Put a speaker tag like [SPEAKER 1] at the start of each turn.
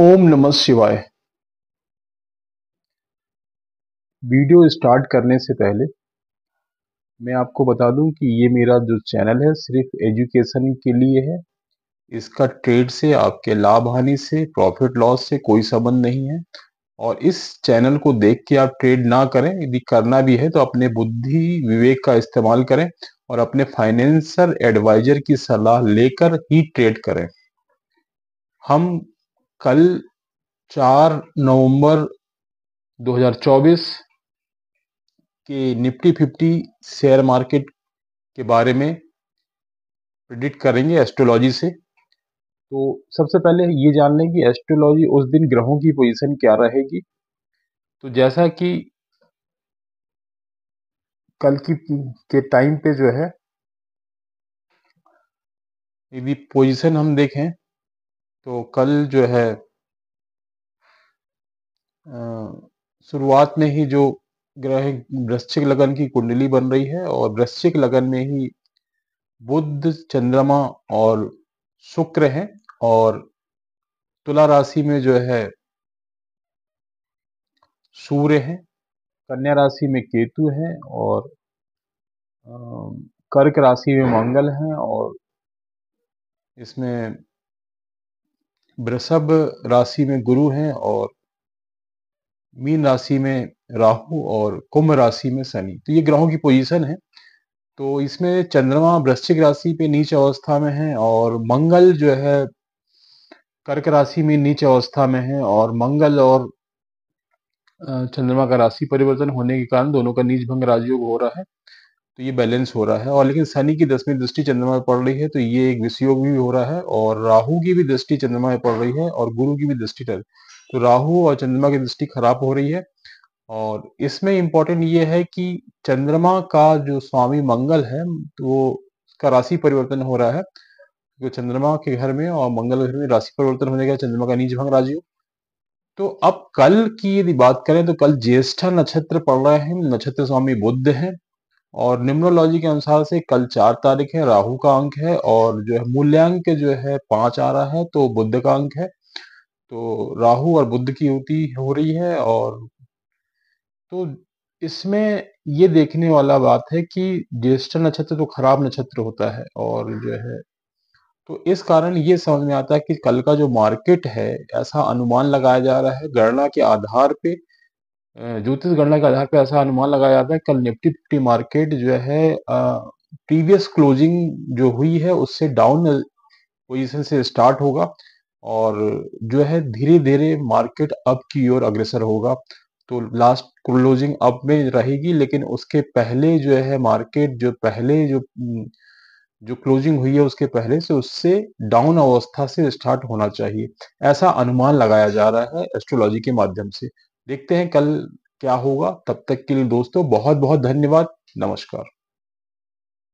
[SPEAKER 1] ओम नमः शिवाय video start करने से पहले मैं आपको बता दूं कि ये मेरा जो चैनल है सिर्फ एजुकेशन के लिए है इसका ट्रेड से आपके लाभ हानि से प्रॉफिट लॉस से कोई संबंध नहीं है और इस चैनल को देख के आप ट्रेड ना करें यदि करना भी है तो अपने बुद्धि विवेक का इस्तेमाल करें और अपने फाइनेंशियल एडवाइजर की सलाह लेकर ही ट्रेड करें हम कल चार नवंबर 2024 के निफ्टी फिफ्टी शेयर मार्केट के बारे में प्रिडिक्ट करेंगे एस्ट्रोलॉजी से तो सबसे पहले ये जान लें कि एस्ट्रोलॉजी उस दिन ग्रहों की पोजीशन क्या रहेगी तो जैसा कि कल की के टाइम पे जो है यदि पोजीशन हम देखें तो कल जो है शुरुआत में ही जो ग्रह वृश्चिक लगन की कुंडली बन रही है और वृश्चिक लगन में ही बुद्ध चंद्रमा और शुक्र है और तुला राशि में जो है सूर्य है कन्या राशि में केतु है और कर्क राशि में मंगल है और इसमें वृषभ राशि में गुरु हैं और मीन राशि में राहु और कुंभ राशि में शनि तो ये ग्रहों की पोजीशन है तो इसमें चंद्रमा वृश्चिक राशि पे नीच अवस्था में है और मंगल जो है कर्क राशि में नीच अवस्था में है और मंगल और चंद्रमा का राशि परिवर्तन होने के कारण दोनों का नीच भंग राजयोग हो रहा है तो ये बैलेंस हो रहा है और लेकिन शनि की दसवीं दृष्टि चंद्रमा में पड़ रही है तो ये एक विषयोग भी हो रहा है और राहु की भी दृष्टि चंद्रमा में पड़ रही है और गुरु की भी दृष्टि तो राहु और चंद्रमा की दृष्टि खराब हो रही है और इसमें इम्पोर्टेंट ये है कि चंद्रमा का जो स्वामी मंगल है तो वो उसका राशि परिवर्तन हो रहा है क्योंकि तो चंद्रमा के घर में और मंगल घर में राशि परिवर्तन होने का चंद्रमा का नीच भंग राजयोग तो अब कल की यदि बात करें तो कल ज्येष्ठा नक्षत्र पड़ रहे हैं नक्षत्र स्वामी बुद्ध हैं और न्यूमरोलॉजी के अनुसार से कल चार तारीख है राहु का अंक है और जो है मूल्यांक जो है पांच आ रहा है तो बुद्ध का अंक है तो राहु और बुद्ध की युति हो रही है और तो इसमें ये देखने वाला बात है कि ज्येष्ठ नक्षत्र तो खराब नक्षत्र होता है और जो है तो इस कारण ये समझ में आता है कि कल का जो मार्केट है ऐसा अनुमान लगाया जा रहा है गणना के आधार पे ज्योतिष गणना के आधार पर ऐसा अनुमान लगाया जाता है कल निफ्टी फिफ्टी मार्केट जो है प्रीवियस क्लोजिंग जो हुई है उससे डाउन पोजीशन से स्टार्ट होगा और जो है धीरे धीरे मार्केट अप की ओर अग्रसर होगा तो लास्ट क्लोजिंग अप में रहेगी लेकिन उसके पहले जो है मार्केट जो पहले जो जो क्लोजिंग हुई है उसके पहले से उससे डाउन अवस्था से स्टार्ट होना चाहिए ऐसा अनुमान लगाया जा रहा है एस्ट्रोलॉजी के माध्यम से देखते हैं कल क्या होगा तब तक के लिए दोस्तों बहुत बहुत धन्यवाद नमस्कार